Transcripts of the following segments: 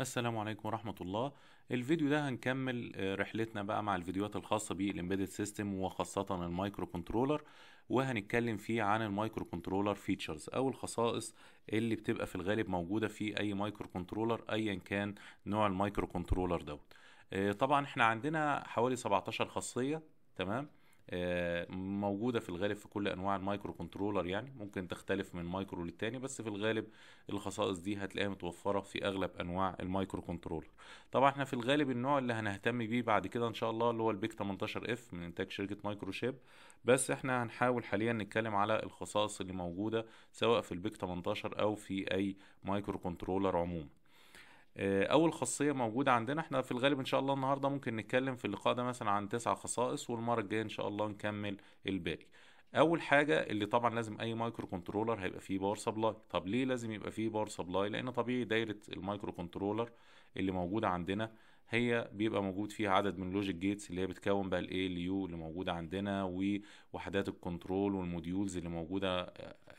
السلام عليكم ورحمة الله الفيديو ده هنكمل آه، رحلتنا بقى مع الفيديوهات الخاصة بالإمبيدد سيستم وخاصة المايكرو كنترولر وهنتكلم فيه عن المايكرو كنترولر فيتشرز أو الخصائص اللي بتبقى في الغالب موجودة في أي مايكرو كنترولر أيا كان نوع المايكرو كنترولر دوت آه، طبعا احنا عندنا حوالي 17 خاصية تمام موجودة في الغالب في كل أنواع المايكرو كنترولر يعني ممكن تختلف من مايكرو للتاني بس في الغالب الخصائص دي هتلاقيها متوفرة في أغلب أنواع المايكرو كنترولر طبعا احنا في الغالب النوع اللي هنهتم بيه بعد كده إن شاء الله اللي هو البيك 18 اف من إنتاج شركة مايكرو شيب بس احنا هنحاول حاليا نتكلم على الخصائص اللي موجودة سواء في البيك 18 أو في أي مايكرو كنترولر عموما آه، اول خاصيه موجوده عندنا احنا في الغالب ان شاء الله النهارده ممكن نتكلم في اللقاء ده مثلا عن تسع خصائص والمره الجايه ان شاء الله نكمل الباقي اول حاجه اللي طبعا لازم اي مايكرو كنترولر هيبقى فيه باور سبلاي طب ليه لازم يبقى فيه باور سبلاي لان طبيعي دايره المايكرو كنترولر اللي موجوده عندنا هي بيبقى موجود فيها عدد من لوجيك جيتس اللي هي بتكون بقى الاي ال يو اللي موجوده عندنا ووحدات الكنترول والموديولز اللي موجوده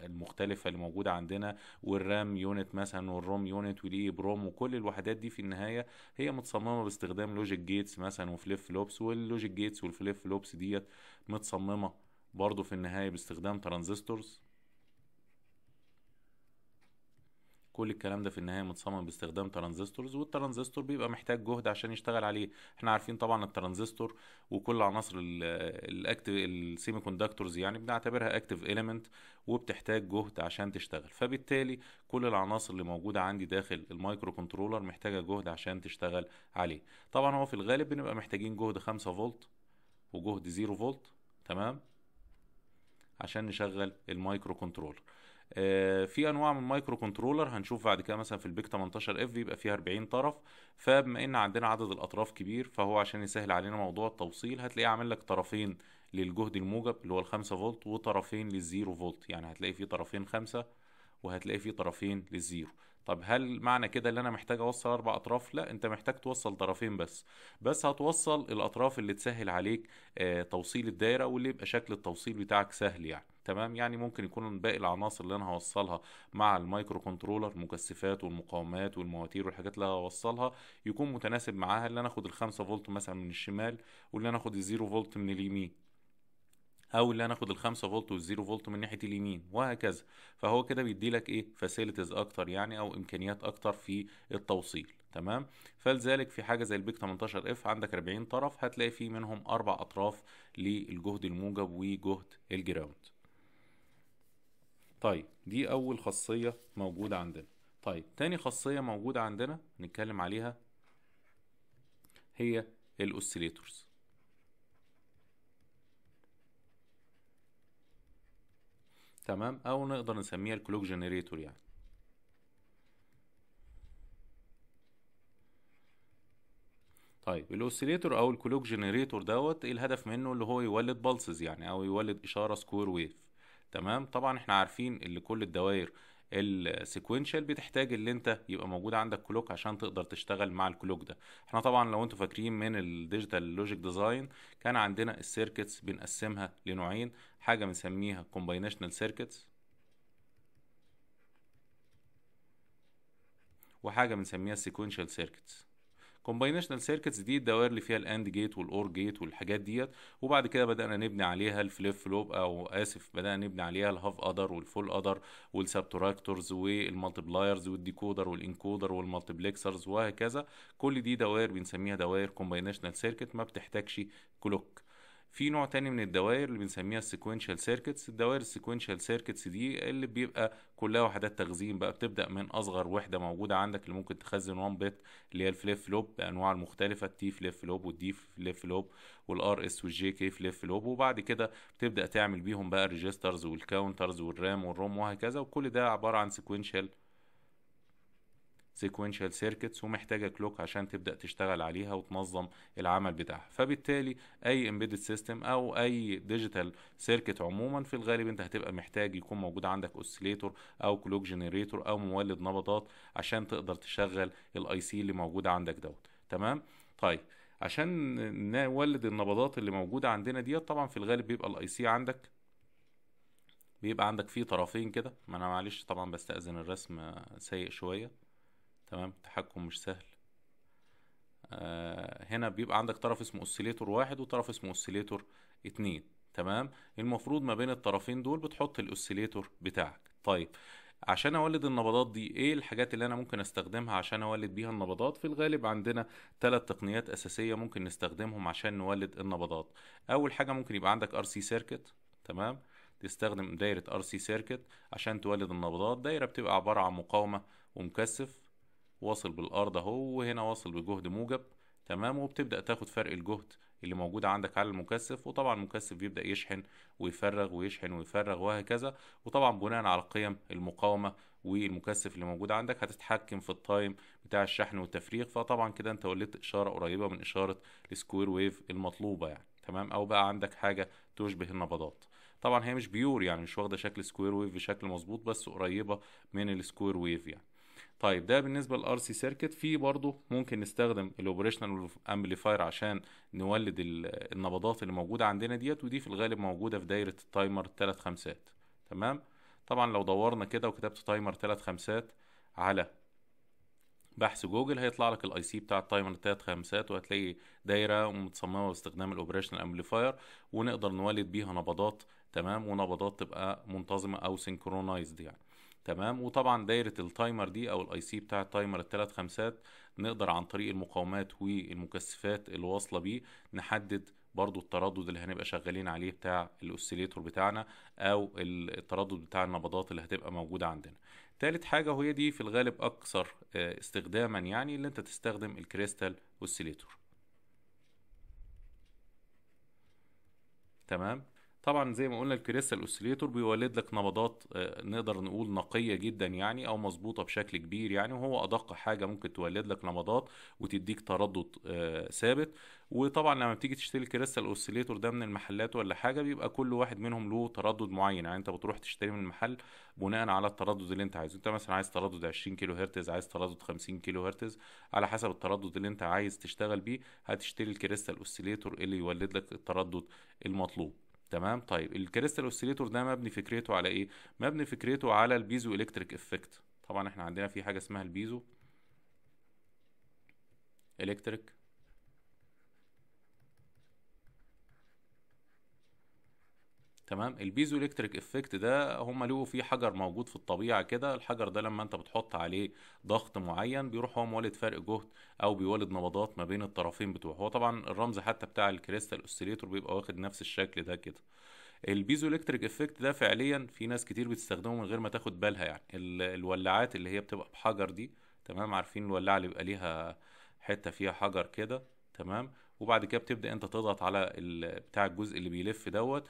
المختلفه اللي موجوده عندنا والرام يونت مثلا والروم يونت وليه بروم وكل الوحدات دي في النهايه هي متصممه باستخدام لوجيك جيتس مثلا وفليف فلوبس واللوجيك جيتس والفليف فلوبس ديت متصممه برضه في النهايه باستخدام ترانزستورز كل الكلام ده في النهايه متصمم باستخدام ترانزستورز والترانزستور بيبقى محتاج جهد عشان يشتغل عليه احنا عارفين طبعا الترانزستور وكل عناصر الاكتف السيمي كوندكتورز يعني بنعتبرها اكتف اليمنت وبتحتاج جهد عشان تشتغل فبالتالي كل العناصر اللي موجوده عندي داخل المايكرو كنترولر محتاجه جهد عشان تشتغل عليه طبعا هو في الغالب بنبقى محتاجين جهد 5 فولت وجهد 0 فولت تمام عشان نشغل المايكرو كنترولر آه، في انواع من مايكرو كنترولر هنشوف بعد كده مثلا في البيك 18 اف بيبقى فيها 40 طرف فبما ان عندنا عدد الاطراف كبير فهو عشان يسهل علينا موضوع التوصيل هتلاقيه عامل لك طرفين للجهد الموجب اللي هو 5 فولت وطرفين للزيرو فولت يعني هتلاقي فيه طرفين خمسة وهتلاقي فيه طرفين للزيرو طب هل معنى كده ان انا محتاج اوصل اربع اطراف لا انت محتاج توصل طرفين بس بس هتوصل الاطراف اللي تسهل عليك آه، توصيل الدايره واللي يبقى شكل التوصيل بتاعك سهل يعني تمام يعني ممكن يكون باقي العناصر اللي انا هوصلها مع المايكرو كنترولر المكثفات والمقاومات والمواتير والحاجات اللي هوصلها يكون متناسب معاها اللي انا اخد الخمسة فولت مثلا من الشمال واللي انا اخد الزيرو فولت من اليمين او اللي انا اخد الخمسة فولت والزيرو فولت من ناحية اليمين وهكذا فهو كده بيدي لك ايه فاسيلتيز اكتر يعني او امكانيات اكتر في التوصيل تمام فلذلك في حاجه زي البيك 18 اف عندك 40 طرف هتلاقي فيه منهم اربع اطراف للجهد الموجب وجهد الجراوند طيب دي أول خاصية موجودة عندنا طيب تاني خاصية موجودة عندنا نتكلم عليها هي الأوسيليتورز تمام أو نقدر نسميها الكلوك جنريتور يعني طيب الاوسيليتور او الكلوك جنريتور دوت الهدف منه اللي هو يولد بالسز يعني او يولد اشاره سكوير ويف تمام طبعا احنا عارفين ان كل الدوائر السيكوينشال بتحتاج اللي انت يبقى موجود عندك كلوك عشان تقدر تشتغل مع الكلوك ده احنا طبعا لو انتوا فاكرين من الديجيتال لوجيك ديزاين كان عندنا السيركتس بنقسمها لنوعين حاجه بنسميها كومبينيشنال سيركتس وحاجه بنسميها سيكوينشال سيركتس كومباينيشنال سيركتس دي الدوائر اللي فيها الاند جيت والاور جيت والحاجات ديت وبعد كده بدانا نبني عليها الفليب فلوب او اسف بدانا نبني عليها الهاف ادر والفول ادر والسبتراكتورز والمالتبلايرز والديكودر والانكودر والمالتبلكسرز وهكذا كل دي دوائر بنسميها دوائر كومباينيشنال سيركت ما بتحتاجش كلوك في نوع تاني من الدوائر اللي بنسميها السيكوينشال سيركتس الدوائر السيكوينشال سيركتس دي اللي بيبقى كلها وحدات تخزين بقى بتبدا من اصغر وحده موجوده عندك اللي ممكن تخزن 1 بت اللي هي الفليف فلوب بانواع المختلفه التي فليف فلوب والدي فليف فلوب والار اس والجي كي فليف فلوب وبعد كده بتبدا تعمل بيهم بقى الريجسترز والكاونترز والرام والروم وهكذا وكل ده عباره عن سيكوينشال سيكوينشال سيركتس ومحتاجه كلوك عشان تبدا تشتغل عليها وتنظم العمل بتاعها فبالتالي اي امبيدد سيستم او اي ديجيتال سيركت عموما في الغالب انت هتبقى محتاج يكون موجود عندك اوسيليتور او كلوك جنريتور او مولد نبضات عشان تقدر تشغل الاي سي اللي موجوده عندك دوت تمام طيب عشان نولد النبضات اللي موجوده عندنا ديت طبعا في الغالب بيبقى الاي سي عندك بيبقى عندك فيه طرفين كده ما انا معلش طبعا بستأذن الرسم سيء شويه تمام التحكم مش سهل آه هنا بيبقى عندك طرف اسمه اوسيليتور واحد وطرف اسمه اوسيليتور اتنين تمام المفروض ما بين الطرفين دول بتحط الاوسيليتور بتاعك طيب عشان اولد النبضات دي ايه الحاجات اللي انا ممكن استخدمها عشان اولد بيها النبضات في الغالب عندنا ثلاث تقنيات اساسيه ممكن نستخدمهم عشان نولد النبضات اول حاجه ممكن يبقى عندك ار سي سيركت تمام تستخدم دايره ار سي سيركت عشان تولد النبضات دايره بتبقى عباره عن مقاومه ومكثف واصل بالارض اهو وهنا واصل بجهد موجب تمام وبتبدا تاخد فرق الجهد اللي موجود عندك على المكثف وطبعا المكثف بيبدا يشحن ويفرغ ويشحن ويفرغ وهكذا وطبعا بناء على قيم المقاومه والمكثف اللي موجود عندك هتتحكم في التايم بتاع الشحن والتفريغ فطبعا كده انت وليت اشاره قريبه من اشاره السكوير ويف المطلوبه يعني تمام او بقى عندك حاجه تشبه النبضات طبعا هي مش بيور يعني مش واخده شكل سكوير ويف بشكل مظبوط بس قريبه من السكوير ويف يعني طيب ده بالنسبه للار سي سيركت في برضه ممكن نستخدم الاوبريشنال امبليفاير عشان نولد النبضات اللي موجوده عندنا ديت ودي في الغالب موجوده في دايره التايمر الثلاث خمسات تمام طبعا لو دورنا كده وكتبت تايمر ثلاث خمسات على بحث جوجل هيطلع لك الاي سي بتاع التايمر الثلاث خمسات وهتلاقي دايره متصممه باستخدام الاوبريشنال امبليفاير ونقدر نولد بيها نبضات تمام ونبضات تبقى منتظمه او سينكرونايزد يعني تمام وطبعا دايره التايمر دي او الاي سي بتاع التايمر الثلاث خمسات نقدر عن طريق المقاومات والمكثفات اللي واصله بيه نحدد برضو التردد اللي هنبقى شغالين عليه بتاع الاوسيليتور بتاعنا او التردد بتاع النبضات اللي هتبقى موجوده عندنا تالت حاجه وهي دي في الغالب اكثر آه، استخداما يعني اللي انت تستخدم الكريستال اوسيليتور تمام طبعا زي ما قلنا الكريستال اوسيليتور بيولد لك نبضات آه، نقدر نقول نقيه جدا يعني او مظبوطه بشكل كبير يعني وهو ادق حاجه ممكن تولد لك نبضات وتديك تردد آه، ثابت وطبعا لما بتيجي تشتري الكريستال اوسيليتور ده من المحلات ولا حاجه بيبقى كل واحد منهم له تردد معين يعني انت بتروح تشتري من المحل بناء على التردد اللي انت عايزه انت مثلا عايز تردد 20 كيلو هرتز عايز تردد 50 كيلو هرتز على حسب التردد اللي انت عايز تشتغل بيه هتشتري الكريستال اوسيليتور اللي يولد لك التردد المطلوب تمام طيب الكريستال اوسيليتور ده مبني فكرته على ايه مبني فكرته على البيزو الكتريك افكت طبعا احنا عندنا في حاجه اسمها البيزو الكتريك تمام البيزو الكتريك افكت ده هم له في حجر موجود في الطبيعه كده الحجر ده لما انت بتحط عليه ضغط معين بيروح هو مولد فرق جهد او بيولد نبضات ما بين الطرفين بتوعه هو طبعا الرمز حتى بتاع الكريستال اوسيليتور بيبقى واخد نفس الشكل ده كده البيزو الكتريك افكت ده فعليا في ناس كتير بتستخدمه من غير ما تاخد بالها يعني الولاعات اللي هي بتبقى بحجر دي تمام عارفين الولاعه اللي بيبقى ليها حته فيها حجر كده تمام وبعد كده بتبدا انت تضغط على بتاع الجزء اللي بيلف دوت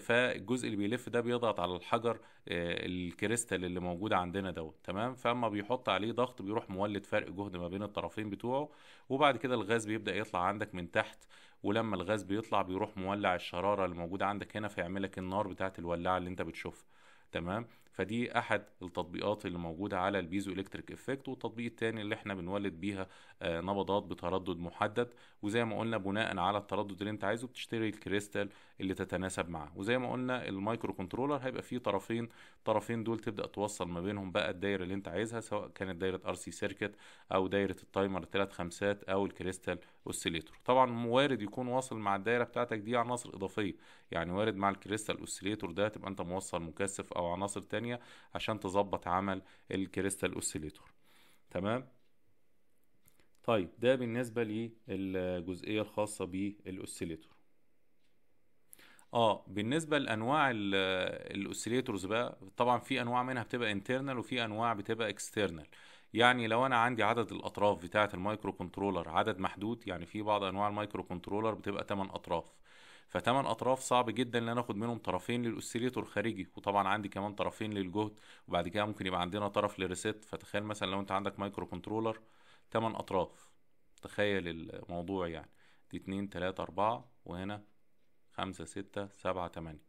فالجزء اللي بيلف ده بيضغط على الحجر آه، الكريستال اللي موجود عندنا دوت تمام فاما بيحط عليه ضغط بيروح مولد فرق جهد ما بين الطرفين بتوعه وبعد كده الغاز بيبدا يطلع عندك من تحت ولما الغاز بيطلع بيروح مولع الشراره اللي موجوده عندك هنا فيعملك النار بتاعت الولاعه اللي انت بتشوفها تمام فدي احد التطبيقات اللي موجوده على البيزو الكتريك افكت والتطبيق الثاني اللي احنا بنولد بيها آه، نبضات بتردد محدد وزي ما قلنا بناء على التردد اللي انت عايزه بتشتري الكريستال اللي تتناسب معاه وزي ما قلنا المايكرو كنترولر هيبقى فيه طرفين الطرفين دول تبدا توصل ما بينهم بقى الدايره اللي انت عايزها سواء كانت دايره ار سي سيركت او دايره التايمر الثلاث خمسات او الكريستال اوسيليتور طبعا وارد يكون واصل مع الدايره بتاعتك دي عناصر اضافيه يعني وارد مع الكريستال اوسيليتور ده تبقى انت موصل مكثف او عناصر تانية عشان تظبط عمل الكريستال اوسيليتور تمام طيب ده بالنسبه للجزئيه الخاصه بالاوسيليتور اه بالنسبه لانواع الاوسيليتورز بقى طبعا في انواع منها بتبقى انترنال وفي انواع بتبقى اكسترنال يعني لو انا عندي عدد الاطراف بتاعه المايكرو كنترولر عدد محدود يعني في بعض انواع المايكرو كنترولر بتبقى 8 اطراف فتمن اطراف صعب جدا ان انا اخد منهم طرفين للاوسيليتور الخارجي وطبعا عندي كمان طرفين للجهد وبعد كده ممكن يبقى عندنا طرف لريسيت فتخيل مثلا لو انت عندك مايكرو كنترولر 8 اطراف تخيل الموضوع يعني دي 2 3 4 وهنا 5 6 7 8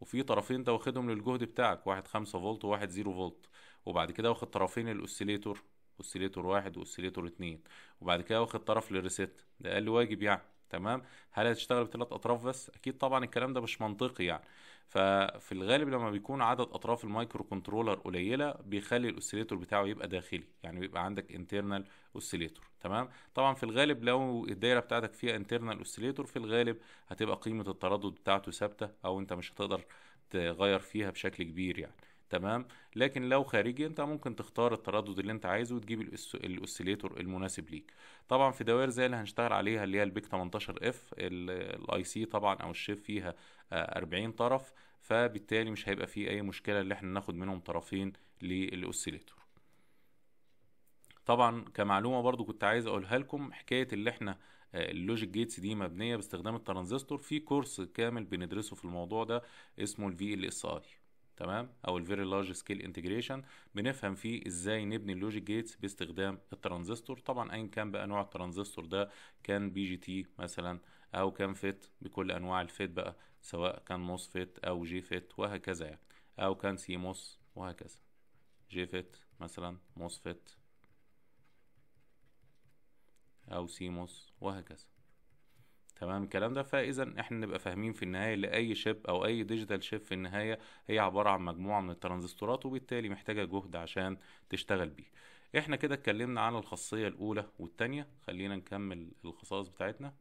وفي طرفين انت واخدهم للجهد بتاعك واحد 5 فولت وواحد 0 فولت وبعد كده واخد طرفين الاوسيليتور اوسيليتور واحد واوسيليتور اتنين وبعد كده واخد طرف للريست ده اقل واجب يعني تمام هل هتشتغل بثلاث اطراف بس اكيد طبعا الكلام ده مش منطقي يعني ففي الغالب لما بيكون عدد اطراف المايكرو كنترولر قليله بيخلي الاوسيليتور بتاعه يبقى داخلي يعني بيبقى عندك انترنال اوسيليتور تمام طبعا في الغالب لو الدايره بتاعتك فيها انترنال اوسيليتور في الغالب هتبقى قيمه التردد بتاعته ثابته او انت مش هتقدر تغير فيها بشكل كبير يعني تمام لكن لو خارجي انت ممكن تختار التردد اللي انت عايزه وتجيب الاوسيليتور المناسب ليك طبعا في دوائر زي اللي هنشتغل عليها اللي هي البيك 18 اف الاي سي طبعا او الشيف فيها 40 آه، طرف فبالتالي مش هيبقى فيه اي مشكله اللي احنا ناخد منهم طرفين للاوسيليتور طبعا كمعلومه برضو كنت عايز اقولها لكم حكايه اللي احنا آه، اللوجيك جيتس دي مبنيه باستخدام الترانزستور في كورس كامل بندرسه في الموضوع ده اسمه الفي ال اس اي تمام او الفيري لارج سكيل انتجريشن بنفهم فيه ازاي نبني اللوجيك جيتس باستخدام الترانزستور طبعا ايا كان بقى نوع الترانزستور ده كان بي جي تي مثلا او كان فيت بكل انواع الفيت بقى سواء كان موس فيت او جي فيت وهكذا يعني او كان سي موس وهكذا جي فيت مثلا موس فيت او سيموس وهكذا تمام الكلام ده فاذا احنا نبقى فاهمين في النهايه لاي شيب او اي ديجيتال شيب في النهايه هي عباره عن مجموعه من الترانزستورات وبالتالي محتاجه جهد عشان تشتغل بيه احنا كده اتكلمنا عن الخاصيه الاولى والثانيه خلينا نكمل الخصائص بتاعتنا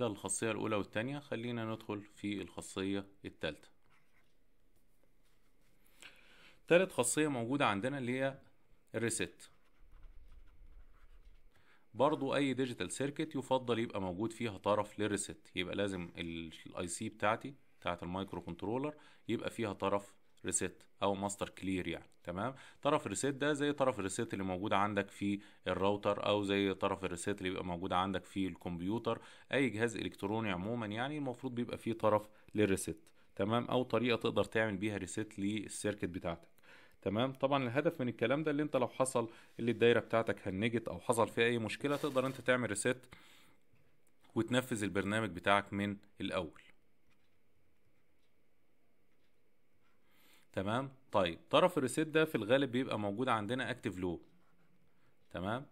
كده الخاصية الأولى والتانية خلينا ندخل في الخاصية التالتة تالت خاصية موجودة عندنا اللي هي الريست برضو أي ديجيتال سيركت يفضل يبقى موجود فيها طرف للريست يبقى لازم الاي سي بتاعتي بتاعت المايكرو كنترولر يبقى فيها طرف ريسيت او ماستر كلير يعني تمام طرف الريسيت ده زي طرف الريسيت اللي موجود عندك في الراوتر او زي طرف الريسيت اللي بيبقى موجود عندك في الكمبيوتر اي جهاز الكتروني عموما يعني المفروض بيبقى فيه طرف للريسيت تمام او طريقه تقدر تعمل بيها ريسيت للسيركت بتاعتك تمام طبعا الهدف من الكلام ده اللي انت لو حصل اللي الدايره بتاعتك هنجت او حصل فيها اي مشكله تقدر انت تعمل ريسيت وتنفذ البرنامج بتاعك من الاول تمام طيب طرف الريسيت ده في الغالب بيبقى موجود عندنا اكتف لو تمام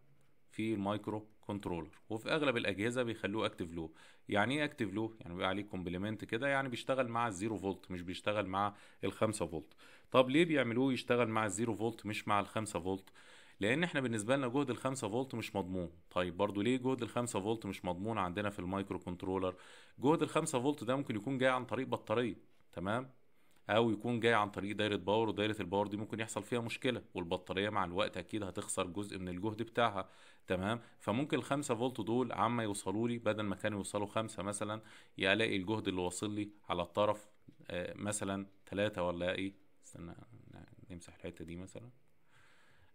في المايكرو كنترولر وفي اغلب الاجهزه بيخلوه اكتف لو يعني ايه اكتف لو يعني بيبقى عليه كومبلمنت كده يعني بيشتغل مع الزيرو فولت مش بيشتغل مع ال5 فولت طب ليه بيعملوه يشتغل مع الزيرو فولت مش مع ال5 فولت لان احنا بالنسبه لنا جهد ال5 فولت مش مضمون طيب برضو ليه جهد ال5 فولت مش مضمون عندنا في المايكرو كنترولر جهد ال5 فولت ده ممكن يكون جاي عن طريق بطاريه تمام او يكون جاي عن طريق دايره باور ودايره الباور دي ممكن يحصل فيها مشكله والبطاريه مع الوقت اكيد هتخسر جزء من الجهد بتاعها تمام فممكن الخمسة 5 فولت دول عما يوصلوا لي بدل ما كانوا يوصلوا 5 مثلا الاقي الجهد اللي واصل لي على الطرف آه، مثلا 3 ولا ايه استنى نمسح الحته دي مثلا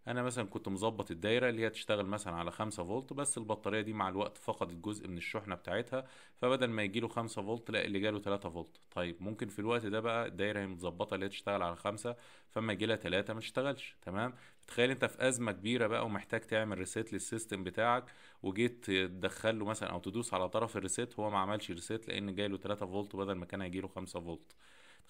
انا مثلا كنت مظبط الدايره اللي هي تشتغل مثلا على 5 فولت بس البطاريه دي مع الوقت فقدت جزء من الشحنه بتاعتها فبدل ما يجي له 5 فولت لا اللي جاله 3 فولت طيب ممكن في الوقت ده بقى الدايره هي متظبطه اللي هي تشتغل على 5 فما لها 3 ما تشتغلش تمام تخيل انت في ازمه كبيره بقى ومحتاج تعمل ريسيت للسيستم بتاعك وجيت تدخل له مثلا او تدوس على طرف الريسيت هو ما عملش ريسيت لان جاي له 3 فولت بدل ما كان هيجي له 5 فولت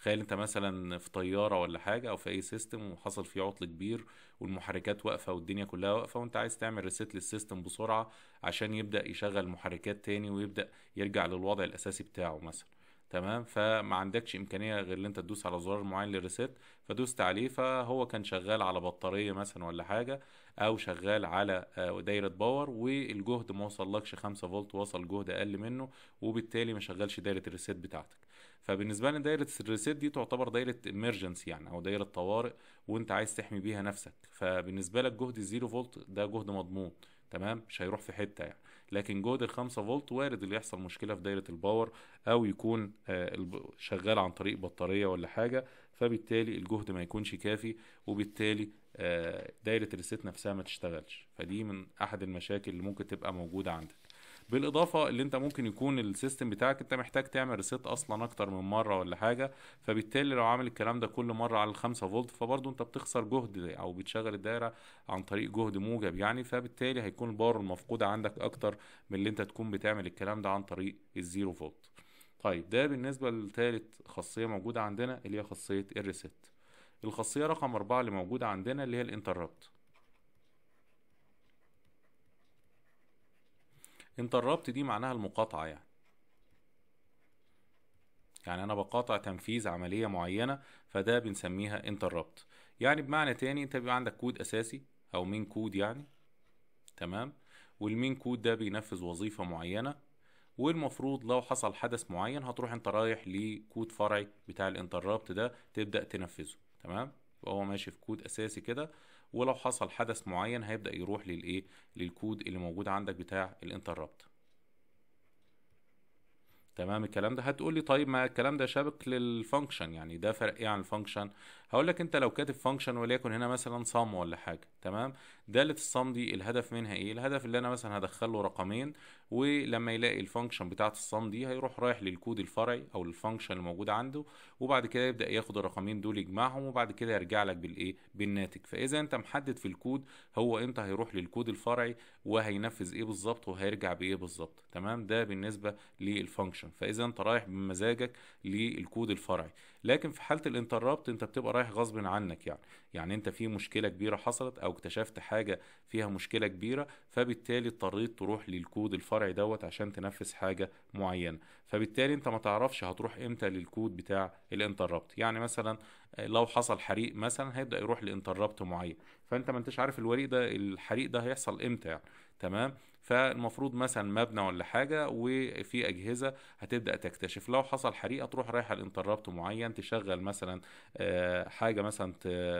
تخيل انت مثلا في طياره ولا حاجه او في اي سيستم وحصل فيه عطل كبير والمحركات واقفه والدنيا كلها واقفه وانت عايز تعمل ريسيت للسيستم بسرعه عشان يبدا يشغل محركات تاني ويبدا يرجع للوضع الاساسي بتاعه مثلا تمام فما عندكش امكانيه غير ان انت تدوس على زرار معين للريسيت فدوست عليه فهو كان شغال على بطاريه مثلا ولا حاجه او شغال على آه، دايره باور والجهد ما وصلكش 5 فولت وصل جهد اقل منه وبالتالي ما شغلش دايره الريسيت بتاعتك فبالنسبه لنا دايره الريسيت دي تعتبر دايره ايمرجنسي يعني او دايره طوارئ وانت عايز تحمي بيها نفسك فبالنسبه لك جهد الزيرو فولت ده جهد مضمون تمام مش هيروح في حته يعني لكن جهد ال5 فولت وارد اللي يحصل مشكله في دايره الباور او يكون آه، شغال عن طريق بطاريه ولا حاجه فبالتالي الجهد ما يكونش كافي وبالتالي آه، دايره الريسيت نفسها ما تشتغلش فدي من احد المشاكل اللي ممكن تبقى موجوده عندك بالاضافه اللي انت ممكن يكون السيستم بتاعك انت محتاج تعمل ريسيت اصلا اكتر من مره ولا حاجه فبالتالي لو عامل الكلام ده كل مره على الخمسة فولت فبرضه انت بتخسر جهد او بتشغل الدايره عن طريق جهد موجب يعني فبالتالي هيكون الباور المفقوده عندك اكتر من اللي انت تكون بتعمل الكلام ده عن طريق الزيرو فولت طيب ده بالنسبه لثالث خاصيه موجوده عندنا اللي هي خاصيه الريسيت الخاصيه رقم أربعة اللي موجوده عندنا اللي هي الانتربت انت الربط دي معناها المقاطعة يعني يعني انا بقاطع تنفيذ عملية معينة فده بنسميها انت الربط يعني بمعنى تاني انت بيبقى عندك كود اساسي او مين كود يعني تمام والمين كود ده بينفذ وظيفة معينة والمفروض لو حصل حدث معين هتروح انت رايح لكود فرعي بتاع الانتربت ده تبدأ تنفذه تمام وهو ماشي في كود اساسي كده ولو حصل حدث معين هيبدا يروح للايه للكود اللي موجود عندك بتاع الانتربت تمام الكلام ده هتقول لي طيب ما الكلام ده شابك للفانكشن يعني ده فرق ايه عن الفانكشن هقول لك انت لو كاتب فانكشن وليكن هنا مثلا صم ولا حاجه تمام داله الصم دي الهدف منها ايه الهدف اللي انا مثلا هدخل له رقمين ولما يلاقي الفانكشن بتاعه الصم دي هيروح رايح للكود الفرعي او الفانكشن الموجود عنده وبعد كده يبدا ياخد الرقمين دول يجمعهم وبعد كده يرجع لك بالايه بالناتج فاذا انت محدد في الكود هو امتى هيروح للكود الفرعي وهينفذ ايه بالظبط وهيرجع بايه بالظبط تمام ده بالنسبه للفانكشن فاذا انت رايح بمزاجك للكود الفرعي لكن في حاله الانتربت انت بتبقى رايح غصب عنك يعني يعني انت في مشكله كبيره حصلت او اكتشفت حاجه فيها مشكله كبيره فبالتالي اضطريت تروح للكود الفرعي دوت عشان تنفذ حاجه معينه فبالتالي انت ما تعرفش هتروح امتى للكود بتاع الانتربت يعني مثلا لو حصل حريق مثلا هيبدا يروح لانتربت معين فانت ما انتش عارف الوريق ده الحريق ده هيحصل امتى يعني تمام فالمفروض مثلا مبنى ولا حاجه وفي اجهزه هتبدا تكتشف لو حصل حريقه تروح رايحه لانتربت معين تشغل مثلا آه، حاجه مثلا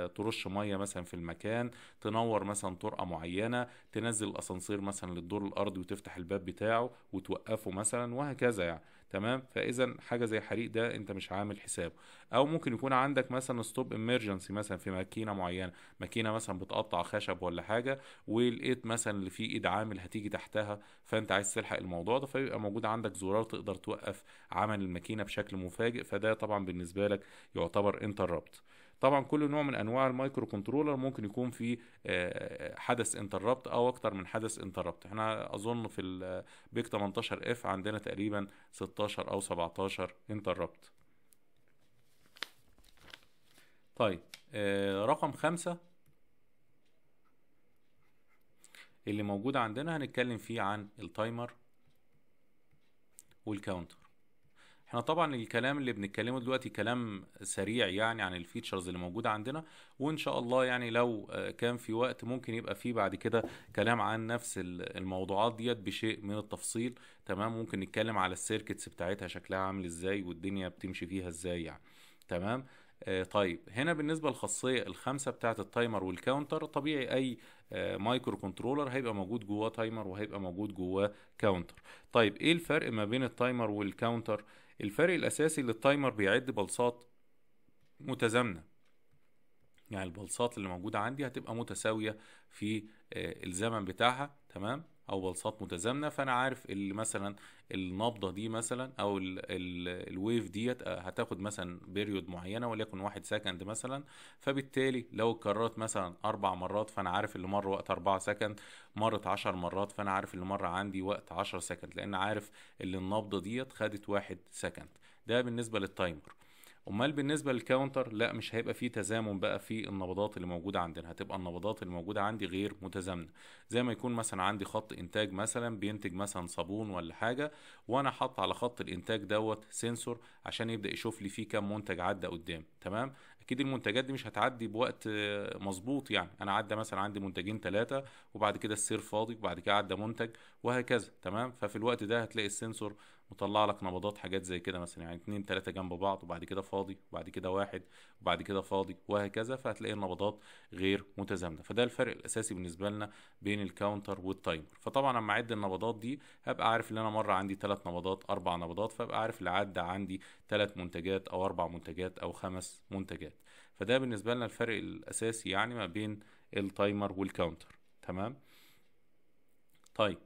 ترش ميه مثلا في المكان تنور مثلا طرقه معينه تنزل الاسانسير مثلا للدور الارضي وتفتح الباب بتاعه وتوقفه مثلا وهكذا يعني تمام فاذا حاجه زي حريق ده انت مش عامل حسابه او ممكن يكون عندك مثلا ستوب اميرجنسي مثلا في ماكينه معينه ماكينه مثلا بتقطع خشب ولا حاجه ولقيت مثلا اللي فيه ايد عامل هتيجي تحتها فانت عايز تلحق الموضوع ده فيبقى موجود عندك زرار تقدر توقف عمل الماكينه بشكل مفاجئ فده طبعا بالنسبه لك يعتبر انتربت طبعا كل نوع من انواع المايكرو كنترولر ممكن يكون في آه، حدث انتربت او اكتر من حدث انتربت احنا اظن في البيك 18 اف عندنا تقريبا 16 او 17 انتربت طيب آه، رقم خمسة اللي موجود عندنا هنتكلم فيه عن التايمر والكاونتر احنا طبعا الكلام اللي بنتكلمه دلوقتي كلام سريع يعني عن الفيتشرز اللي موجوده عندنا وان شاء الله يعني لو آه، كان في وقت ممكن يبقى فيه بعد كده كلام عن نفس الموضوعات ديت بشيء من التفصيل تمام ممكن نتكلم على السيركتس بتاعتها شكلها عامل ازاي والدنيا بتمشي فيها ازاي يعني تمام آه، طيب هنا بالنسبه للخاصيه الخمسه بتاعت التايمر والكاونتر طبيعي اي مايكرو آه، كنترولر هيبقى موجود جواه تايمر وهيبقى موجود جواه كاونتر طيب ايه الفرق ما بين التايمر والكاونتر الفرق الأساسي اللي التايمر بيعد بلصات متزامنة يعني البلصات اللي موجودة عندي هتبقى متساوية في آه، الزمن بتاعها تمام او بلصات متزامنه فانا عارف اللي مثلا النبضه دي مثلا او الويف ديت آه، هتاخد مثلا بيريود معينه وليكن واحد سكند مثلا فبالتالي لو اتكررت مثلا اربع مرات فانا عارف اللي مر وقت اربع سكند مرت عشر مرات فانا عارف اللي مر عندي وقت عشر سكند لان عارف اللي النبضه ديت خدت واحد سكند ده بالنسبه للتايمر امال بالنسبه للكاونتر لا مش هيبقى فيه تزامن بقى في النبضات اللي موجوده عندنا هتبقى النبضات اللي موجوده عندي غير متزامنه زي ما يكون مثلا عندي خط انتاج مثلا بينتج مثلا صابون ولا حاجه وانا حاطط على خط الانتاج دوت سنسور عشان يبدا يشوف لي فيه كام منتج عدى قدام تمام اكيد المنتجات دي مش هتعدي بوقت مظبوط يعني انا عدى مثلا عندي منتجين ثلاثه وبعد كده السير فاضي وبعد كده عدى منتج وهكذا تمام ففي الوقت ده هتلاقي السنسور مطلع لك نبضات حاجات زي كده مثلا يعني اتنين تلاتة جنب بعض وبعد كده فاضي وبعد كده واحد وبعد كده فاضي وهكذا فهتلاقي النبضات غير متزامنة فده الفرق الأساسي بالنسبة لنا بين الكاونتر والتايمر فطبعا لما أعد النبضات دي هبقى عارف إن أنا مرة عندي تلات نبضات أربع نبضات فأبقى عارف اللي عدى عندي تلات منتجات أو أربع منتجات أو خمس منتجات فده بالنسبة لنا الفرق الأساسي يعني ما بين التايمر والكاونتر تمام طيب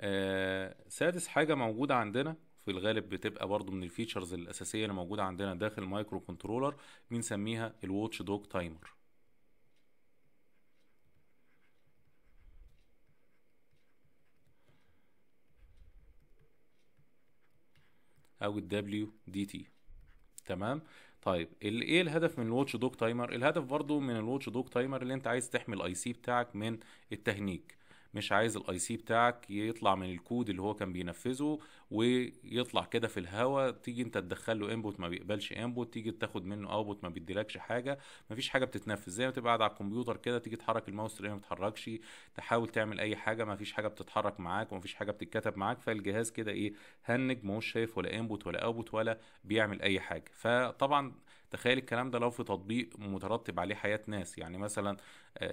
آه سادس حاجة موجودة عندنا في الغالب بتبقى برضو من الفيتشرز الأساسية اللي موجودة عندنا داخل المايكرو كنترولر بنسميها الواتش دوج تايمر او الدبليو دي تي تمام طيب ايه الهدف من الواتش دوج تايمر الهدف برضو من الواتش دوج تايمر اللي انت عايز تحمي الاي سي بتاعك من التهنيك مش عايز الاي سي بتاعك يطلع من الكود اللي هو كان بينفذه ويطلع كده في الهوا تيجي انت تدخل له انبوت ما بيقبلش انبوت تيجي تاخد منه اوتبوت ما بيديلكش حاجه ما فيش حاجه بتتنفذ زي ما تبقى قاعد على الكمبيوتر كده تيجي تحرك الماوس تلاقيه ما بيتحركش تحاول تعمل اي حاجه ما فيش حاجه بتتحرك معاك وما فيش حاجه بتتكتب معاك فالجهاز كده ايه هنج مش شايف ولا انبوت ولا اوتبوت ولا بيعمل اي حاجه فطبعا تخيل الكلام ده لو في تطبيق مترتب عليه حياه ناس يعني مثلا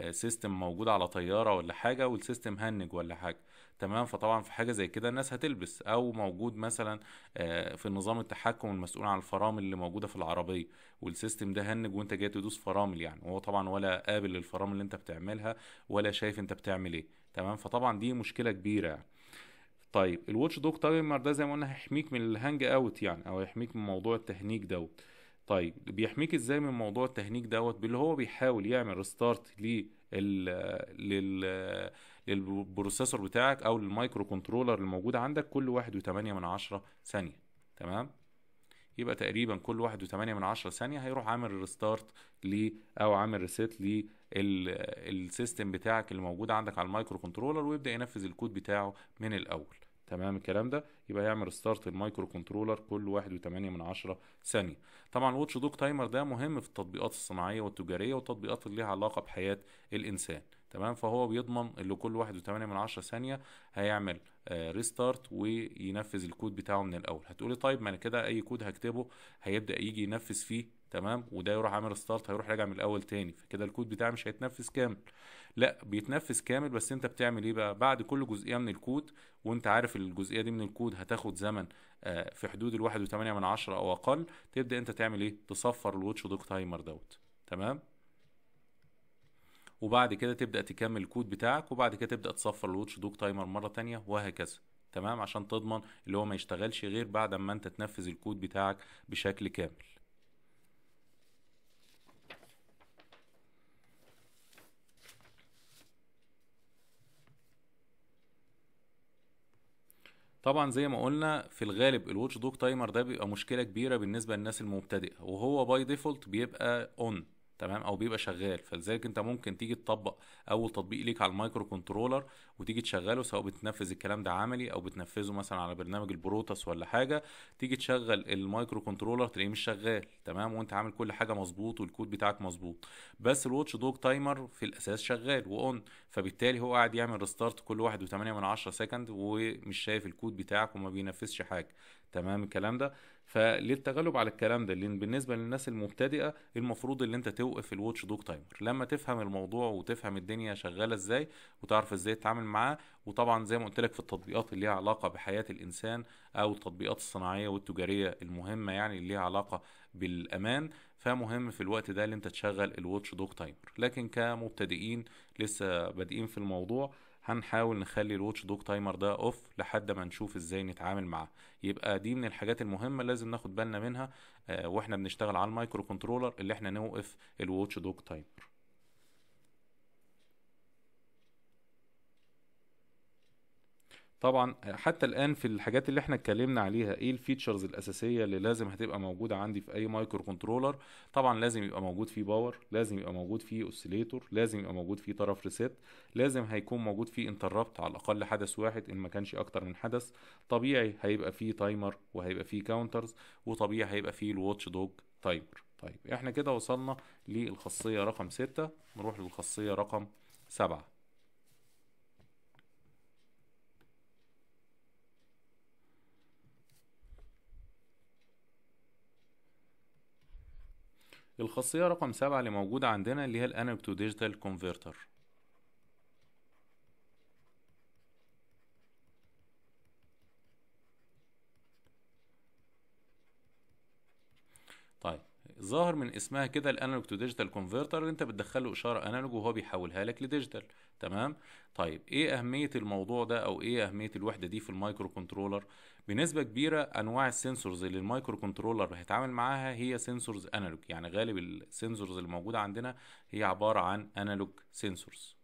سيستم آه، موجود على طياره ولا حاجه والسيستم هنج ولا حاجه تمام فطبعا في حاجه زي كده الناس هتلبس او موجود مثلا آه، في نظام التحكم المسؤول عن الفرامل اللي موجوده في العربيه والسيستم ده هنج وانت جاي تدوس فرامل يعني وهو طبعا ولا قابل للفرامل اللي انت بتعملها ولا شايف انت بتعمل ايه تمام فطبعا دي مشكله كبيره يعني. طيب الواتش دوج تايمر ده زي ما قلنا هيحميك من الهانج اوت يعني او هيحميك من موضوع التهنيج دوت طيب بيحميك ازاي من موضوع التهنيك دوت باللي هو بيحاول يعمل ريستارت لل للبروسيسور بتاعك او للمايكرو كنترولر الموجود عندك كل واحد وتمانية من عشرة ثانية تمام يبقى تقريبا كل واحد وتمانية من عشرة ثانية هيروح عامل ريستارت ل او عامل ريسيت للسيستم بتاعك اللي موجود عندك على المايكرو كنترولر ويبدأ ينفذ الكود بتاعه من الاول تمام الكلام ده يبقى يعمل ستارت المايكرو كنترولر كل 1.8 من عشرة ثانيه طبعا الواتش دوج تايمر ده مهم في التطبيقات الصناعيه والتجاريه والتطبيقات اللي ليها علاقه بحياه الانسان تمام فهو بيضمن اللي كل واحد وثمانية من عشرة ثانية هيعمل ريستارت آه، وينفذ الكود بتاعه من الأول هتقولي طيب ما أنا كده أي كود هكتبه هيبدأ يجي ينفذ فيه تمام وده يروح عامل ستارت هيروح راجع من الاول تاني فكده الكود بتاعي مش هيتنفذ كامل لا بيتنفذ كامل بس انت بتعمل ايه بقى بعد كل جزئيه من الكود وانت عارف الجزئيه دي من الكود هتاخد زمن آه، في حدود ال 1.8 من عشرة او اقل تبدا انت تعمل ايه تصفر الواتش دوك تايمر دوت تمام وبعد كده تبدا تكمل الكود بتاعك وبعد كده تبدا تصفر الواتش دوك تايمر مره تانية وهكذا تمام عشان تضمن اللي هو ما يشتغلش غير بعد ما انت تنفذ الكود بتاعك بشكل كامل طبعا زي ما قلنا في الغالب الواتش دوك تايمر ده بيبقى مشكله كبيره بالنسبه للناس المبتدئه وهو باي ديفولت بيبقى اون تمام او بيبقى شغال فلذلك انت ممكن تيجي تطبق اول تطبيق ليك على المايكرو كنترولر وتيجي تشغله سواء بتنفذ الكلام ده عملي او بتنفذه مثلا على برنامج البروتس ولا حاجه تيجي تشغل المايكرو كنترولر تلاقيه مش شغال تمام وانت عامل كل حاجه مظبوط والكود بتاعك مظبوط بس الواتش دوج تايمر في الاساس شغال واون فبالتالي هو قاعد يعمل ريستارت كل واحد و من عشره سكند ومش شايف الكود بتاعك وما بينفذش حاجه تمام الكلام ده فللتغلب على الكلام ده لان بالنسبه للناس المبتدئه المفروض ان انت توقف الواتش دوج تايمر لما تفهم الموضوع وتفهم الدنيا شغاله ازاي وتعرف ازاي تتعامل معاه وطبعا زي ما قلت لك في التطبيقات اللي ليها علاقه بحياه الانسان او التطبيقات الصناعيه والتجاريه المهمه يعني اللي ليها علاقه بالامان فمهم في الوقت ده ان انت تشغل الواتش دوج تايمر لكن كمبتدئين لسه بادئين في الموضوع هنحاول نخلي الواتش دوك تايمر ده اوف لحد ما نشوف ازاي نتعامل معاه يبقى دي من الحاجات المهمه لازم ناخد بالنا منها آه، واحنا بنشتغل على المايكرو كنترولر اللي احنا نوقف الواتش دوك تايمر طبعا حتى الان في الحاجات اللي احنا اتكلمنا عليها ايه الفيتشرز الاساسيه اللي لازم هتبقى موجوده عندي في اي مايكرو كنترولر طبعا لازم يبقى موجود فيه باور لازم يبقى موجود فيه اوسيليتور لازم يبقى موجود فيه طرف ريسيت لازم هيكون موجود فيه انتربت على الاقل حدث واحد ان ما كانش اكتر من حدث طبيعي هيبقى فيه تايمر وهيبقى فيه كاونترز وطبيعي هيبقى فيه الواتش دوج تايمر طيب احنا كده وصلنا للخاصيه رقم 6 نروح للخاصيه رقم 7 الخاصية رقم سبعة اللي موجودة عندنا اللي هي الانالوج تو ديجيتال كونفرتر ظاهر من اسمها كده الانالوج تو ديجيتال كونفرتر اللي انت بتدخله اشاره انالوج وهو بيحولها لك لديجيتال تمام طيب ايه اهميه الموضوع ده او ايه اهميه الوحده دي في المايكرو كنترولر بنسبه كبيره انواع السنسورز اللي المايكرو كنترولر هيتعامل معاها هي سنسورز انالوج يعني غالب السنسورز اللي موجوده عندنا هي عباره عن انالوج سنسورز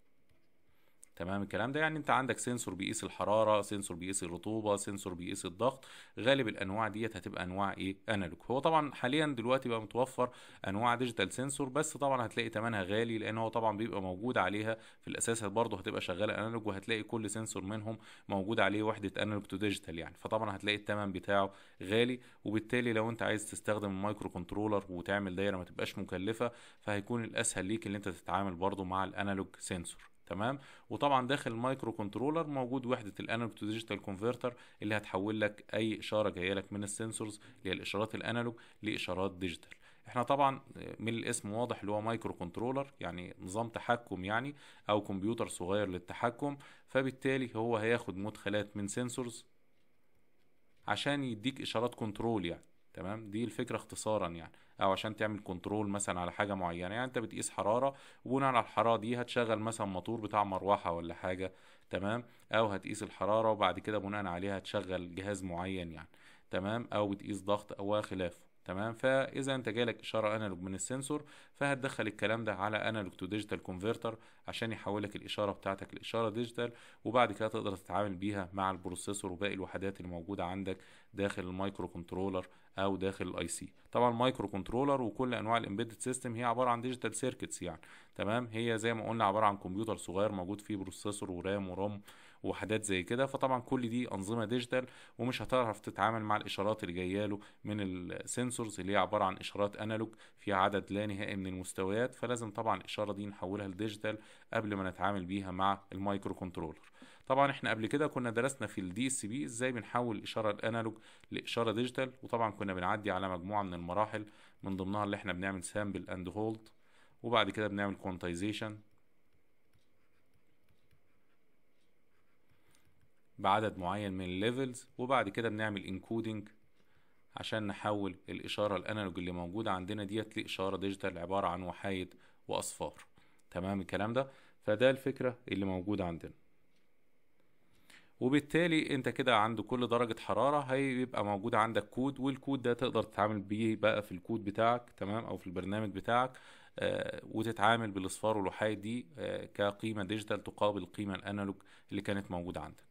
تمام الكلام ده يعني انت عندك سنسور بيقيس الحراره سنسور بيقيس الرطوبه سنسور بيقيس الضغط غالب الانواع ديت هتبقى انواع ايه انالوج هو طبعا حاليا دلوقتي بقى متوفر انواع ديجيتال سنسور بس طبعا هتلاقي ثمنها غالي لان هو طبعا بيبقى موجود عليها في الاساس برضه هتبقى شغاله انالوج وهتلاقي كل سنسور منهم موجود عليه وحده انالوج تو ديجيتال يعني فطبعا هتلاقي الثمن بتاعه غالي وبالتالي لو انت عايز تستخدم المايكرو كنترولر وتعمل دايره ما تبقاش مكلفه فهيكون الاسهل ليك ان انت تتعامل برضه مع الانالوج سنسور تمام وطبعا داخل المايكرو كنترولر موجود وحده الانالوج تو ديجيتال كونفرتر اللي هتحول لك اي اشاره جايه لك من السنسورز اللي هي الاشارات الانالوج لاشارات ديجيتال احنا طبعا من الاسم واضح اللي هو مايكرو كنترولر يعني نظام تحكم يعني او كمبيوتر صغير للتحكم فبالتالي هو هياخد مدخلات من سنسورز عشان يديك اشارات كنترول يعني تمام دي الفكره اختصارا يعني او عشان تعمل كنترول مثلا على حاجه معينه يعني انت بتقيس حراره وبناء على الحراره دي هتشغل مثلا موتور بتاع مروحه ولا حاجه تمام او هتقيس الحراره وبعد كده بناء عليها هتشغل جهاز معين يعني تمام او بتقيس ضغط او خلافه تمام فاذا انت جالك اشاره انالوج من السنسور فهتدخل الكلام ده على انالوج تو ديجيتال كونفرتر عشان يحول لك الاشاره بتاعتك لاشاره ديجيتال وبعد كده تقدر تتعامل بيها مع البروسيسور وباقي الوحدات اللي موجوده عندك داخل المايكرو كنترولر او داخل الاي سي طبعا المايكرو كنترولر وكل انواع الامبيدد سيستم هي عباره عن ديجيتال سيركتس يعني تمام هي زي ما قلنا عباره عن كمبيوتر صغير موجود فيه بروسيسور ورام ورام وحدات زي كده فطبعا كل دي انظمه ديجيتال ومش هتعرف تتعامل مع الاشارات اللي جايه له من السنسورز اللي هي عباره عن اشارات انالوج فيها عدد لا نهائي من المستويات فلازم طبعا الاشاره دي نحولها لديجيتال قبل ما نتعامل بيها مع المايكرو كنترولر طبعا احنا قبل كده كنا درسنا في الدي اس بي ازاي بنحول الاشاره الانالوج لاشاره ديجيتال وطبعا كنا بنعدي على مجموعه من المراحل من ضمنها اللي احنا بنعمل سامبل اند هولد وبعد كده بنعمل كوانتايزيشن بعدد معين من الليفلز وبعد كده بنعمل انكودنج عشان نحول الإشارة الأنالوج اللي موجودة عندنا ديت لإشارة ديجيتال عبارة عن وحايد وأصفار تمام الكلام ده فده الفكرة اللي موجودة عندنا وبالتالي انت كده عند كل درجة حرارة هيبقى موجود عندك كود والكود ده تقدر تتعامل بيه بقى في الكود بتاعك تمام او في البرنامج بتاعك آه وتتعامل بالاصفار والوحايد دي آه كقيمة ديجيتال تقابل القيمة الانالوج اللي كانت موجودة عندك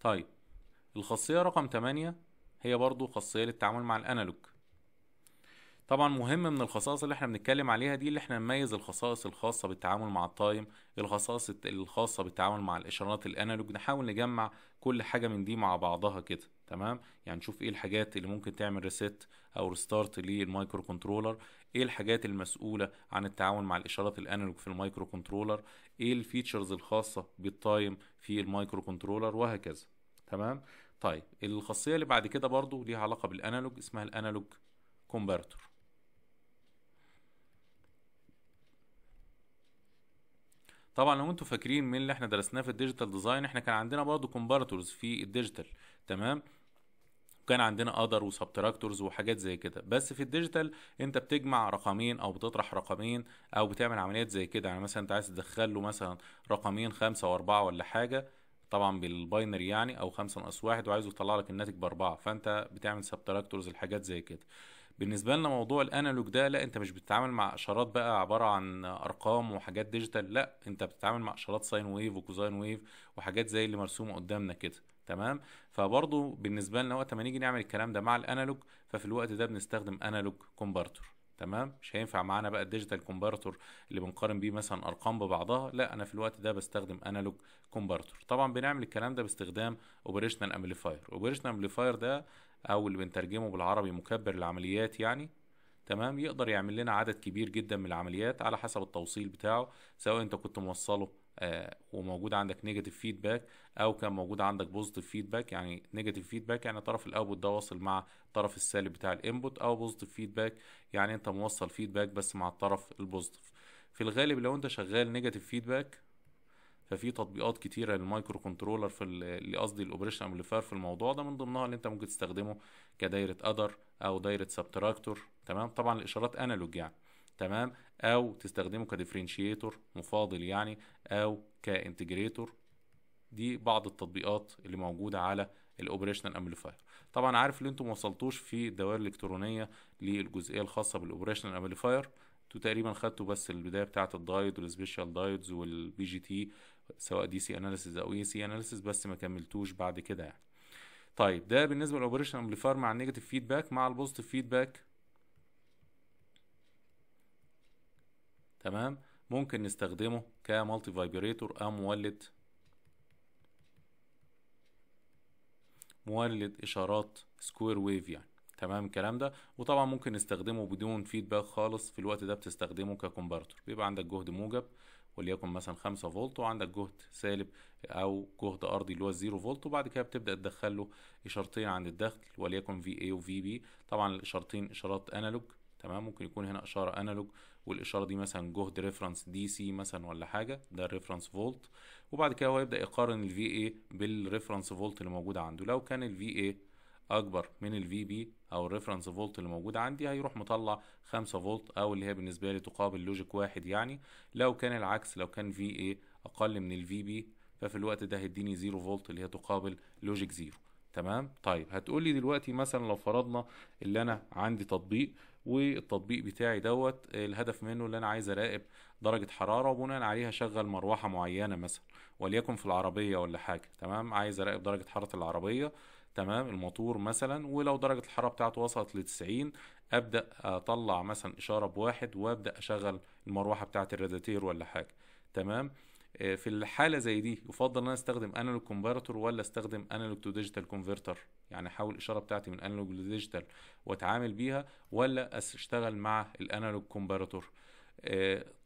طيب الخاصية رقم 8 هي برضو خاصية للتعامل مع الانالوج طبعا مهم من الخصائص اللي احنا بنتكلم عليها دي اللي احنا نميز الخصائص الخاصه بالتعامل مع التايم الخصائص الخاصه بالتعامل مع الاشارات الانالوج نحاول نجمع كل حاجه من دي مع بعضها كده تمام يعني نشوف ايه الحاجات اللي ممكن تعمل ريسيت او ريستارت للمايكرو كنترولر ايه الحاجات المسؤوله عن التعاون مع الاشارات الانالوج في المايكرو كنترولر ايه الفيتشرز الخاصه بالتايم في المايكرو كنترولر وهكذا تمام طيب الخاصيه اللي بعد كده برضو ليها علاقه بالانالوج اسمها الانالوج كومبارتور طبعا لو انتم فاكرين من اللي احنا درسناه في الديجيتال ديزاين احنا كان عندنا برضو كومبارتورز في الديجيتال تمام وكان عندنا اذر وسبتراكتورز وحاجات زي كده بس في الديجيتال انت بتجمع رقمين او بتطرح رقمين او بتعمل عمليات زي كده يعني مثلا انت عايز تدخل له مثلا رقمين خمسة واربعة ولا حاجة طبعا بالباينري يعني او خمسة ناقص واحد وعايزه يطلع لك الناتج باربعة فانت بتعمل سبتراكتورز الحاجات زي كده بالنسبه لنا موضوع الانالوج ده لا انت مش بتتعامل مع اشارات بقى عباره عن ارقام وحاجات ديجيتال لا انت بتتعامل مع اشارات ساين ويف وكوزاين ويف وحاجات زي اللي مرسومه قدامنا كده تمام فبرضه بالنسبه لنا وقت ما نيجي نعمل الكلام ده مع الانالوج ففي الوقت ده بنستخدم انالوج كومبارتور تمام مش هينفع معانا بقى الديجيتال كومبارتور اللي بنقارن بيه مثلا ارقام ببعضها لا انا في الوقت ده بستخدم انالوج كومبارتور طبعا بنعمل الكلام ده باستخدام اوبريشنال امبليفاير اوبريشنال امبليفاير ده او اللي بنترجمه بالعربي مكبر العمليات يعني تمام يقدر يعمل لنا عدد كبير جدا من العمليات على حسب التوصيل بتاعه سواء انت كنت موصله آه، وموجود عندك نيجاتيف فيدباك او كان موجود عندك بوزيتيف فيدباك يعني نيجاتيف فيدباك يعني طرف الاوتبوت ده واصل مع الطرف السالب بتاع الانبوت او بوزيتيف فيدباك يعني انت موصل فيدباك بس مع الطرف البوزيتيف في الغالب لو انت شغال نيجاتيف فيدباك ففي تطبيقات كتيره للمايكرو كنترولر في اللي قصدي الاوبريشن امبليفاير في الموضوع ده من ضمنها اللي انت ممكن تستخدمه كدايره ادر او دايره سبتراكتور تمام طبعا الاشارات انالوج يعني تمام او تستخدمه كديفرنشيتور مفاضل يعني او كانتجريتور دي بعض التطبيقات اللي موجوده على الاوبريشنال امبليفاير طبعا عارف ان انتم ما وصلتوش في الدوائر الالكترونيه للجزئيه الخاصه بالاوبريشنال امبليفاير انتوا تقريبا خدتوا بس البدايه بتاعه الدايد والسبيشال دايدز والبي جي تي سواء دي سي اناليسيز او اي سي اناليسيز بس ما كملتوش بعد كده يعني طيب ده بالنسبه للاوبريشنال امبليفاير مع النيجاتيف فيدباك مع البوزيتيف فيدباك تمام ممكن نستخدمه كمالتي فايبريتور او مولد مولد اشارات سكوير ويف يعني تمام الكلام ده وطبعا ممكن نستخدمه بدون فيدباك خالص في الوقت ده بتستخدمه ككمبارتور بيبقى عندك جهد موجب وليكن مثلا 5 فولت وعندك جهد سالب او جهد ارضي اللي هو 0 فولت وبعد كده بتبدا تدخل له اشارتين عند الدخل وليكن في اي وفي بي طبعا الاشارتين اشارات انالوج تمام ممكن يكون هنا اشاره انالوج والاشاره دي مثلا جهد ريفرنس دي سي مثلا ولا حاجه ده الريفرنس فولت وبعد كده هو يبدا يقارن الفي اي بالريفرنس فولت اللي موجود عنده لو كان الفي اي اكبر من الفي بي او الريفرنس فولت اللي موجود عندي هيروح مطلع 5 فولت او اللي هي بالنسبه لي تقابل لوجيك واحد يعني لو كان العكس لو كان في اي اقل من الفي بي ففي الوقت ده هيديني 0 فولت اللي هي تقابل لوجيك 0 تمام طيب هتقول لي دلوقتي مثلا لو فرضنا اللي انا عندي تطبيق والتطبيق بتاعي دوت الهدف منه اللي انا عايز اراقب درجه حراره وبناء عليها شغل مروحه معينه مثلا وليكن في العربيه ولا حاجه تمام عايز اراقب درجه حراره العربيه تمام الموتور مثلا ولو درجه الحراره بتاعته وصلت ل 90 ابدا اطلع مثلا اشاره بواحد وابدا اشغل المروحه بتاعت الراديتير ولا حاجه تمام آه، في الحاله زي دي يفضل ان انا استخدم انالوج كومبارتور ولا استخدم انالوج تو ديجيتال كونفرتر يعني احول الاشاره بتاعتي من انالوج لديجيتال واتعامل بيها ولا اشتغل مع الانالوج آه، كومباراتور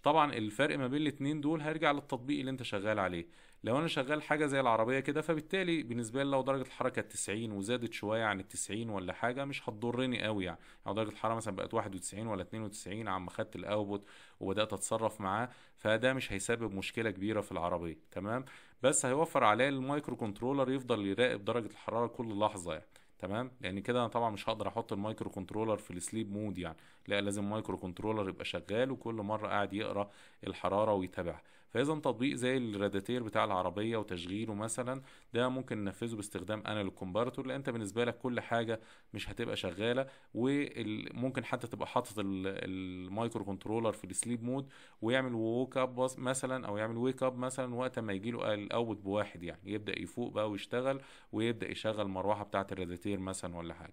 طبعا الفرق ما بين الاثنين دول هيرجع للتطبيق اللي انت شغال عليه لو انا شغال حاجه زي العربيه كده فبالتالي بالنسبه لي لو درجه الحراره كانت 90 وزادت شويه عن ال 90 ولا حاجه مش هتضرني قوي يعني لو درجه الحراره مثلا بقت 91 ولا 92 عم خدت الاوتبوت وبدات اتصرف معاه فده مش هيسبب مشكله كبيره في العربيه تمام بس هيوفر عليا المايكرو كنترولر يفضل يراقب درجه الحراره كل لحظه يعني تمام لان كده انا طبعا مش هقدر احط المايكرو كنترولر في السليب مود يعني لا لازم مايكرو كنترولر يبقى شغال وكل مره قاعد يقرا الحراره ويتابعها فاذا تطبيق زي الراداتير بتاع العربيه وتشغيله مثلا ده ممكن ننفذه باستخدام انالوج كومبارتور لان انت بالنسبه لك كل حاجه مش هتبقى شغاله وممكن حتى تبقى حاطط المايكرو كنترولر في السليب مود ويعمل ووك اب مثلا او يعمل ويك اب مثلا وقت ما يجي له الاوت بواحد يعني يبدا يفوق بقى ويشتغل ويبدا يشغل المروحه بتاعه الراداتير مثلا ولا حاجه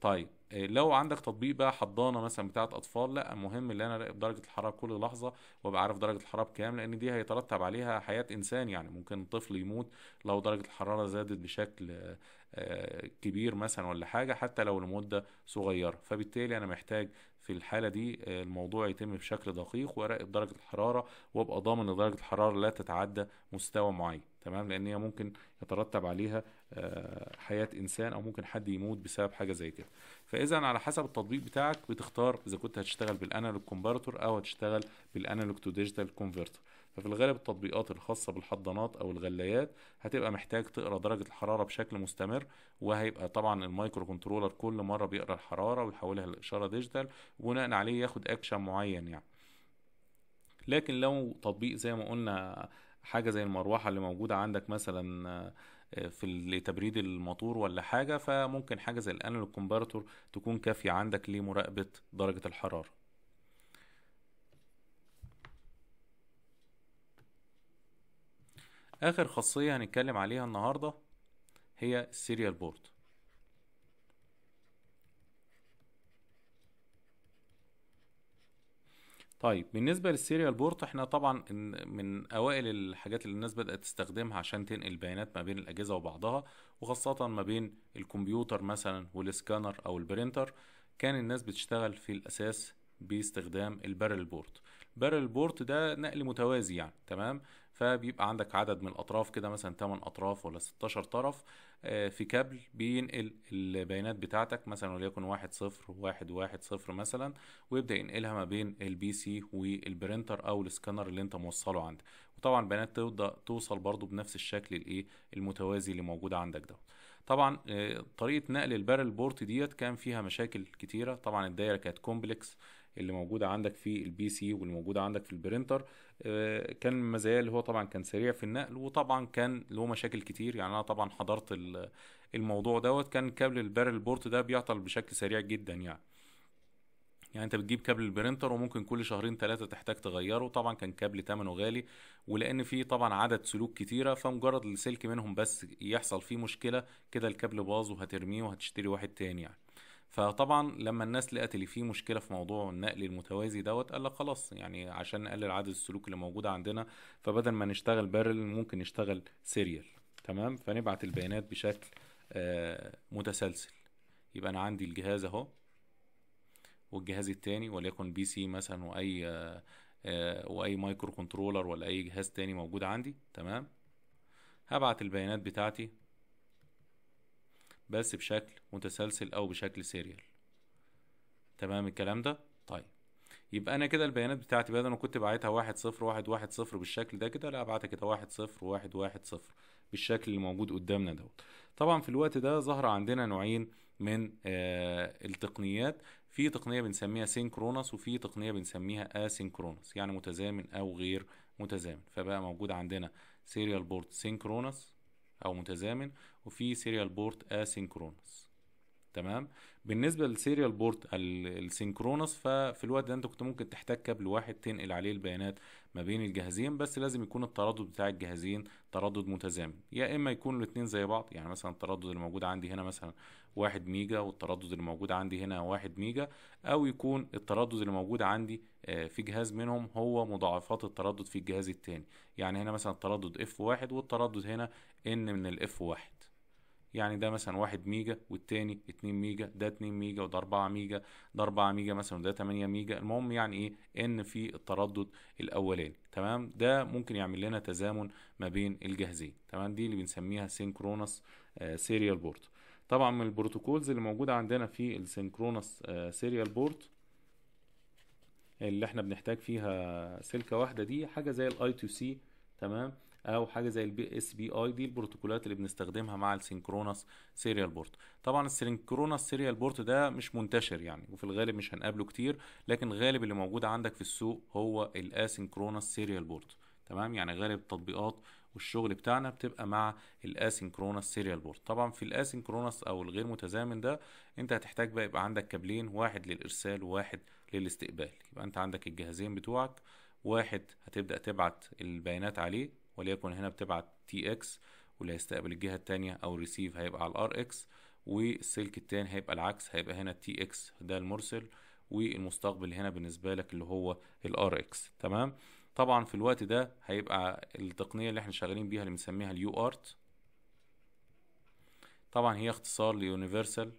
طيب آه، لو عندك تطبيق بقى حضانه مثلا بتاعه اطفال لا مهم ان انا اراقب درجه الحراره كل لحظه وابقى عارف درجه الحراره بكام لان دي هيترتب عليها حياه انسان يعني ممكن طفل يموت لو درجه الحراره زادت بشكل آه، آه، كبير مثلا ولا حاجه حتى لو لمده صغيره فبالتالي انا محتاج في الحالة دي آه، الموضوع يتم بشكل دقيق وأراقب درجة الحرارة وأبقى ضامن إن درجة الحرارة لا تتعدى مستوى معين تمام لأن هي ممكن يترتب عليها آه، حياة إنسان أو ممكن حد يموت بسبب حاجة زي كده فإذا على حسب التطبيق بتاعك بتختار إذا كنت هتشتغل بالأنالوج كومبارتور أو هتشتغل بالأنالوج تو ديجيتال كونفرتور ففي الغالب التطبيقات الخاصة بالحضانات أو الغلايات هتبقى محتاج تقرا درجة الحرارة بشكل مستمر وهيبقى طبعا المايكرو كنترولر كل مرة بيقرا الحرارة ويحولها لإشارة ديجيتال وبناء عليه ياخد أكشن معين يعني لكن لو تطبيق زي ما قلنا حاجة زي المروحة اللي موجودة عندك مثلا آه، في لتبريد الموتور ولا حاجة فممكن حاجة زي الانالوج كومبارتور تكون كافية عندك لمراقبة درجة الحرارة اخر خاصية هنتكلم عليها النهاردة هي السيريال بورد طيب بالنسبة للسيريال بورت احنا طبعا من اوائل الحاجات اللي الناس بدأت تستخدمها عشان تنقل بيانات ما بين الاجهزة وبعضها وخاصة ما بين الكمبيوتر مثلا والسكانر او البرينتر كان الناس بتشتغل في الاساس باستخدام البارل بورت بارل بورت ده نقل متوازي يعني تمام فبيبقى عندك عدد من الاطراف كده مثلا 8 اطراف ولا 16 طرف آه، في كابل بينقل البيانات بتاعتك مثلا وليكن 1 0 1 1 0 مثلا ويبدا ينقلها ما بين البي سي والبرينتر او السكانر اللي انت موصله عندك وطبعا البيانات تبدا توصل برضو بنفس الشكل الايه المتوازي اللي موجود عندك ده طبعا آه، طريقه نقل البارل بورت ديت كان فيها مشاكل كتيره طبعا الدايره كانت كومبلكس اللي موجوده عندك في البي سي واللي موجوده عندك في البرينتر آه، كان مزايا اللي هو طبعا كان سريع في النقل وطبعا كان له مشاكل كتير يعني انا طبعا حضرت الموضوع دوت كان كابل البارل بورت ده بيعطل بشكل سريع جدا يعني يعني انت بتجيب كابل البرينتر وممكن كل شهرين ثلاثه تحتاج تغيره طبعا كان كابل ثمنه غالي ولان في طبعا عدد سلوك كتيره فمجرد السلك منهم بس يحصل فيه مشكله كده الكابل باظ وهترميه وهتشتري واحد تاني يعني فطبعا لما الناس لقت اللي فيه مشكله في موضوع النقل المتوازي دوت قال لك خلاص يعني عشان نقلل عدد السلوك اللي موجوده عندنا فبدل ما نشتغل بارل ممكن نشتغل سيريال تمام فنبعت البيانات بشكل آه، متسلسل يبقى انا عندي الجهاز اهو والجهاز التاني وليكن بي سي مثلا واي آه، آه، واي مايكرو كنترولر ولا اي جهاز تاني موجود عندي تمام هبعت البيانات بتاعتي بس بشكل متسلسل أو بشكل سيريال تمام الكلام ده طيب يبقى انا كده البيانات بتاعتي بدل ما كنت باعتها واحد صفر واحد واحد صفر بالشكل ده كده لا ابعتها كده واحد صفر واحد واحد صفر بالشكل اللي موجود قدامنا دوت طبعا في الوقت ده ظهر عندنا نوعين من آه التقنيات في تقنيه بنسميها سينكرونس وفي تقنيه بنسميها اسينكرونس يعني متزامن او غير متزامن فبقى موجود عندنا سيريال بورد سينكرونس او متزامن وفي سيريال بورت اسينكرونس تمام بالنسبه للسيريال بورت السينكرونس ففي الوقت ده انت كنت ممكن تحتاج كابل واحد تنقل عليه البيانات ما بين الجهازين بس لازم يكون التردد بتاع الجهازين تردد متزامن يا اما يكون الاثنين زي بعض يعني مثلا التردد اللي موجود عندي هنا مثلا 1 ميجا والتردد اللي موجود عندي هنا 1 ميجا او يكون التردد اللي موجود عندي آه، في جهاز منهم هو مضاعفات التردد في الجهاز الثاني يعني هنا مثلا التردد اف 1 والتردد هنا ان من الاف 1 يعني ده مثلا 1 ميجا والتاني 2 ميجا ده 2 ميجا وده 4 ميجا ده 4 ميجا مثلا وده 8 ميجا المهم يعني ايه ان في التردد الاولاني تمام ده ممكن يعمل لنا تزامن ما بين الجهازين تمام دي اللي بنسميها سينكرونس سيريال بورد طبعا من البروتوكولز اللي موجودة عندنا في السينكرونس آه، سيريال بورت اللي احنا بنحتاج فيها سلكة واحدة دي حاجة زي الاي تو سي تمام او حاجه زي البي اس بي اي دي البروتوكولات اللي بنستخدمها مع السينكرونس سيريال بورت طبعا السينكرونس سيريال بورت ده مش منتشر يعني وفي الغالب مش هنقابله كتير لكن غالب اللي موجود عندك في السوق هو الاسينكرونس سيريال بورت تمام يعني غالب التطبيقات والشغل بتاعنا بتبقى مع الاسynchronous سيريال بورد طبعا في الاسynchronous او الغير متزامن ده انت هتحتاج بقى يبقى عندك كابلين واحد للارسال وواحد للاستقبال يبقى انت عندك الجهازين بتوعك واحد هتبدا تبعت البيانات عليه وليكن هنا بتبعت تي اكس واللي هيستقبل الجهه الثانيه او الريسيف هيبقى على الار اكس والسلك التاني هيبقى العكس هيبقى هنا تي اكس ده المرسل والمستقبل هنا بالنسبه لك اللي هو الار اكس تمام طبعا في الوقت ده هيبقى التقنية اللي احنا شغالين بيها اللي بنسميها اليو ارت طبعا هي اختصار ليونيفرسال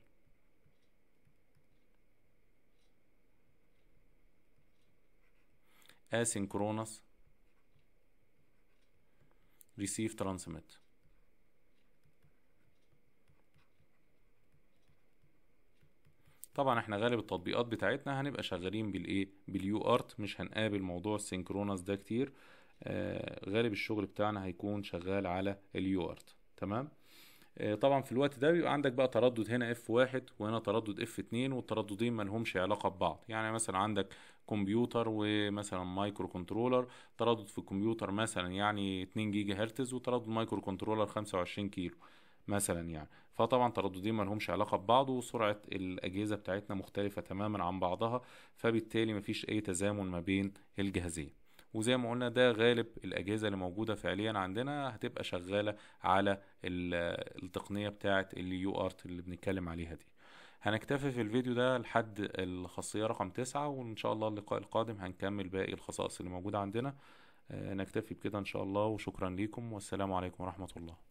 asynchronous receive transmit طبعا احنا غالب التطبيقات بتاعتنا هنبقى شغالين بالايه باليو ارت مش هنقابل موضوع السينكرونس ده كتير آه غالب الشغل بتاعنا هيكون شغال على اليو ارت تمام آه طبعا في الوقت ده بيبقى عندك بقى تردد هنا اف واحد وهنا تردد اف اتنين والترددين مالهمش علاقه ببعض يعني مثلا عندك كمبيوتر ومثلا مايكرو كنترولر تردد في الكمبيوتر مثلا يعني 2 جيجا هرتز وتردد مايكرو كنترولر 25 كيلو مثلا يعني فطبعا ترددين ما لهمش علاقه ببعض وسرعه الاجهزه بتاعتنا مختلفه تماما عن بعضها فبالتالي مفيش اي تزامن ما بين الجهازين وزي ما قلنا ده غالب الاجهزه اللي موجوده فعليا عندنا هتبقى شغاله على التقنيه بتاعه اليو ارت اللي بنتكلم عليها دي هنكتفي في الفيديو ده لحد الخاصيه رقم تسعة وان شاء الله اللقاء القادم هنكمل باقي الخصائص اللي موجوده عندنا آه، نكتفي بكده ان شاء الله وشكرا ليكم والسلام عليكم ورحمه الله